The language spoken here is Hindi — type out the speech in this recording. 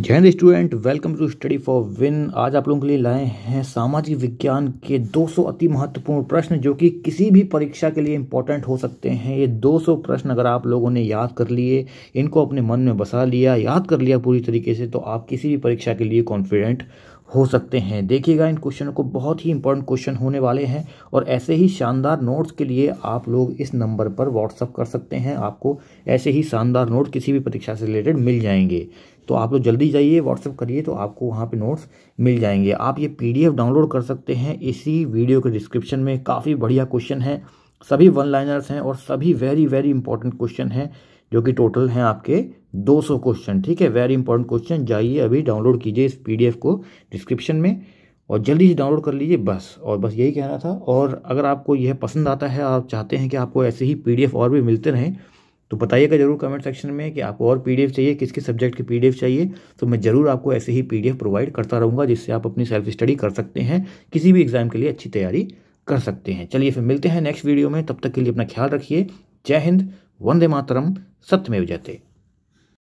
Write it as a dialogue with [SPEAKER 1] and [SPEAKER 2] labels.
[SPEAKER 1] Jain student welcome to study for win आज आप लोगों के लिए लाए हैं सामाजिक विज्ञान के 200 अति महत्वपूर्ण प्रश्न जो कि किसी भी परीक्षा के लिए इम्पोर्टेंट हो सकते हैं ये 200 प्रश्न अगर आप लोगों ने याद कर लिए इनको अपने मन में बसा लिया याद कर लिया पूरी तरीके से तो आप किसी भी परीक्षा के लिए कॉन्फिडेंट हो सकते हैं देखिएगा इन क्वेश्चनों को बहुत ही इंपॉर्टेंट क्वेश्चन होने वाले हैं और ऐसे ही शानदार नोट्स के लिए आप लोग इस नंबर पर व्हाट्सअप कर सकते हैं आपको ऐसे ही शानदार नोट किसी भी परीक्षा से रिलेटेड मिल जाएंगे तो आप लोग जल्दी जाइए व्हाट्सअप करिए तो आपको वहाँ पे नोट्स मिल जाएंगे आप ये पीडीएफ डाउनलोड कर सकते हैं इसी वीडियो के डिस्क्रिप्शन में काफ़ी बढ़िया क्वेश्चन है सभी वन लाइनर्स हैं और सभी वेरी वेरी इंपॉर्टेंट क्वेश्चन हैं जो कि टोटल हैं आपके 200 क्वेश्चन ठीक है वेरी इंपॉर्टेंट क्वेश्चन जाइए अभी डाउनलोड कीजिए इस पीडीएफ को डिस्क्रिप्शन में और जल्दी से डाउनलोड कर लीजिए बस और बस यही कहना था और अगर आपको यह पसंद आता है आप चाहते हैं कि आपको ऐसे ही पीडीएफ और भी मिलते रहें तो बताइएगा जरूर कमेंट सेक्शन में कि आपको और पीडीएफ चाहिए किस किस सब्जेक्ट की पीडीएफ चाहिए तो मैं ज़रूर आपको ऐसे ही पीडीएफ प्रोवाइड करता रहूँगा जिससे आप अपनी सेल्फ स्टडी कर सकते हैं किसी भी एग्ज़ाम के लिए अच्छी तैयारी कर सकते हैं चलिए फिर मिलते हैं नेक्स्ट वीडियो में तब तक के लिए अपना ख्याल रखिए जय हिंद वंदे मातरम सत्य में